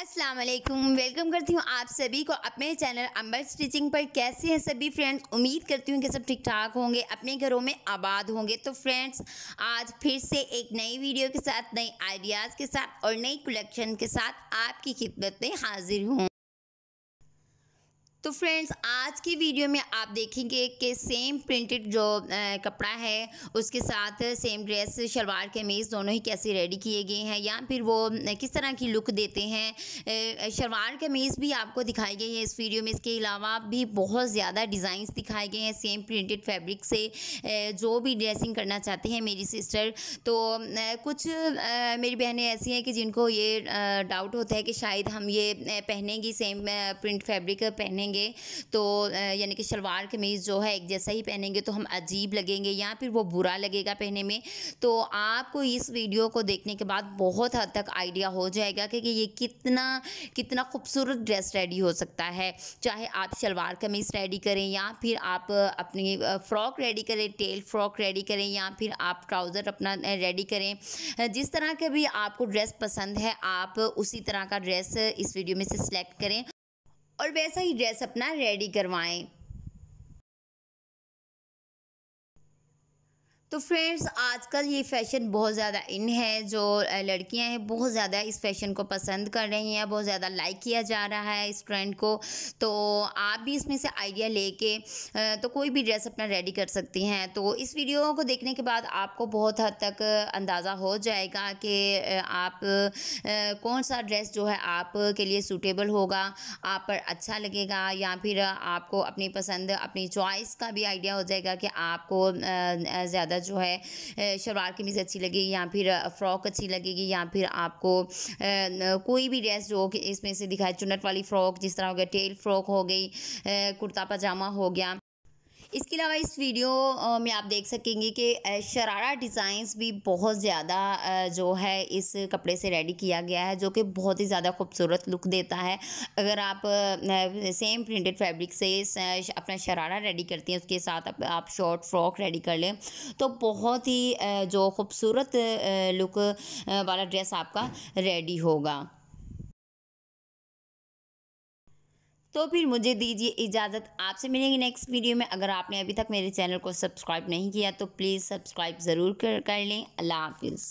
अस्सलाम वालेकुम वेलकम करती हूँ आप सभी को अपने चैनल अंबर स्टिचिंग पर कैसे हैं सभी फ्रेंड्स उम्मीद करती हूँ कि सब ठीक ठाक होंगे अपने घरों में आबाद होंगे तो फ्रेंड्स आज फिर से एक नई वीडियो के साथ नए आइडियाज़ के साथ और नई कलेक्शन के साथ आपकी खिदमत में हाजिर हूँ तो फ्रेंड्स आज की वीडियो में आप देखेंगे कि सेम प्रिंटेड जो आ, कपड़ा है उसके साथ सेम ड्रेस शलवार कमीज़ दोनों ही कैसे रेडी किए गए हैं या फिर वो किस तरह की लुक देते हैं शलवार कमीज़ भी आपको दिखाई गई है इस वीडियो में इसके अलावा भी बहुत ज़्यादा डिज़ाइंस दिखाए गए हैं सेम प्रिंटेड फैब्रिक से जो भी ड्रेसिंग करना चाहते हैं मेरी सिस्टर तो कुछ मेरी बहनें ऐसी हैं कि जिनको ये डाउट होता है कि शायद हम ये पहनेंगी सेम प्रिंट फैब्रिक पहनेंगे पहनेंगे तो यानी कि शलवार कमीज़ जो है एक जैसा ही पहनेंगे तो हम अजीब लगेंगे या फिर वो बुरा लगेगा पहने में तो आपको इस वीडियो को देखने के बाद बहुत हद तक आइडिया हो जाएगा कि ये कितना कितना खूबसूरत ड्रेस रेडी हो सकता है चाहे आप शलवार कमीज़ रेडी करें या फिर आप अपनी फ़्रॉक रेडी करें टेल फ्रॉक रेडी करें या फिर आप ट्राउज़र अपना रेडी करें जिस तरह के भी आपको ड्रेस पसंद है आप उसी तरह का ड्रेस इस वीडियो में से सिलेक्ट करें और वैसा ही ड्रेस अपना रेडी करवाएं तो फ्रेंड्स आजकल ये फ़ैशन बहुत ज़्यादा इन है जो लड़कियां हैं बहुत ज़्यादा इस फैशन को पसंद कर रही हैं बहुत ज़्यादा लाइक किया जा रहा है इस ट्रेंड को तो आप भी इसमें से आइडिया लेके तो कोई भी ड्रेस अपना रेडी कर सकती हैं तो इस वीडियो को देखने के बाद आपको बहुत हद तक अंदाज़ा हो जाएगा कि आप कौन सा ड्रेस जो है आप के लिए सूटेबल होगा आप पर अच्छा लगेगा या फिर आपको अपनी पसंद अपनी चॉइस का भी आइडिया हो जाएगा कि आपको ज़्यादा जो है शलवार कमीज़ अच्छी लगेगी या फिर फ्रॉक अच्छी लगेगी या फिर आपको कोई भी ड्रेस जो इसमें से दिखाए चुनट वाली फ़्रॉक जिस तरह हो गया टेल फ्रॉक हो गई कुर्ता पजामा हो गया इसके अलावा इस वीडियो में आप देख सकेंगे कि शरारा डिज़ाइंस भी बहुत ज़्यादा जो है इस कपड़े से रेडी किया गया है जो कि बहुत ही ज़्यादा खूबसूरत लुक देता है अगर आप सेम प्रिंटेड फैब्रिक से अपना शरारा रेडी करती हैं उसके साथ आप शॉर्ट फ्रॉक रेडी कर लें तो बहुत ही जो खूबसूरत लुक वाला ड्रेस आपका रेडी होगा तो फिर मुझे दीजिए इजाज़त आपसे मिलेंगे नेक्स्ट वीडियो में अगर आपने अभी तक मेरे चैनल को सब्सक्राइब नहीं किया तो प्लीज़ सब्सक्राइब ज़रूर कर, कर लें अल्लाह हाफिज़